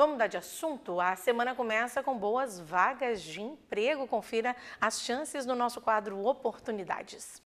Vamos mudar de assunto? A semana começa com boas vagas de emprego. Confira as chances no nosso quadro Oportunidades.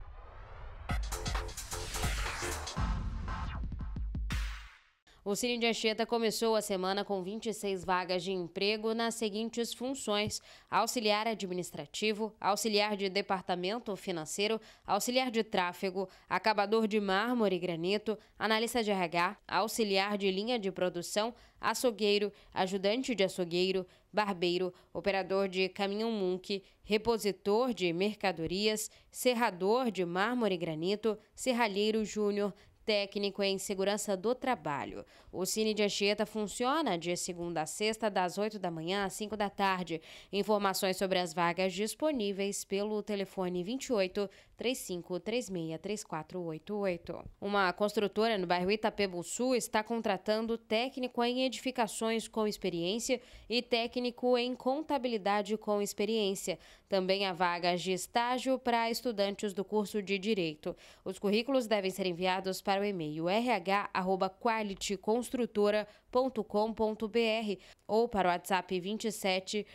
O Cine de Anchieta começou a semana com 26 vagas de emprego nas seguintes funções: auxiliar administrativo, auxiliar de departamento financeiro, auxiliar de tráfego, acabador de mármore e granito, analista de RH, auxiliar de linha de produção, açougueiro, ajudante de açougueiro, barbeiro, operador de caminhão Munk, repositor de mercadorias, serrador de mármore e granito, serralheiro júnior, técnico em segurança do trabalho. O Cine de Anchieta funciona de segunda a sexta, das 8 da manhã às 5 da tarde. Informações sobre as vagas disponíveis pelo telefone 28 35 36 3488. Uma construtora no bairro Itapebo Sul está contratando técnico em edificações com experiência e técnico em contabilidade com experiência. Também há vagas de estágio para estudantes do curso de Direito. Os currículos devem ser enviados para para o e-mail rh@qualityconstrutora.com.br ou para o WhatsApp 27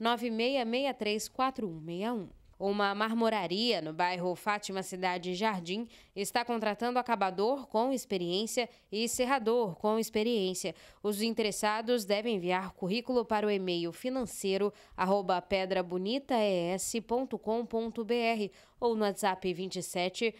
996634161. Uma marmoraria no bairro Fátima Cidade Jardim está contratando acabador com experiência e serrador com experiência. Os interessados devem enviar currículo para o e-mail financeiro arroba pedrabonitaes.com.br ou no WhatsApp 27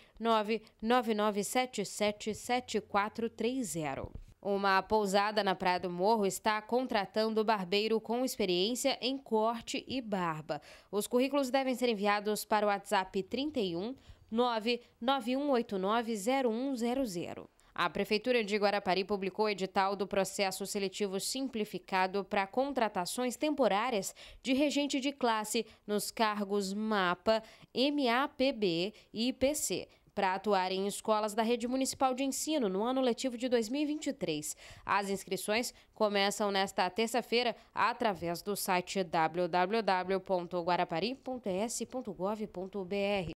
999777430. Uma pousada na Praia do Morro está contratando barbeiro com experiência em corte e barba. Os currículos devem ser enviados para o WhatsApp 31 991890100. A Prefeitura de Guarapari publicou o edital do processo seletivo simplificado para contratações temporárias de regente de classe nos cargos MAPA, MAPB e IPC para atuar em escolas da rede municipal de ensino no ano letivo de 2023. As inscrições começam nesta terça-feira através do site www.guarapari.s.gov.br.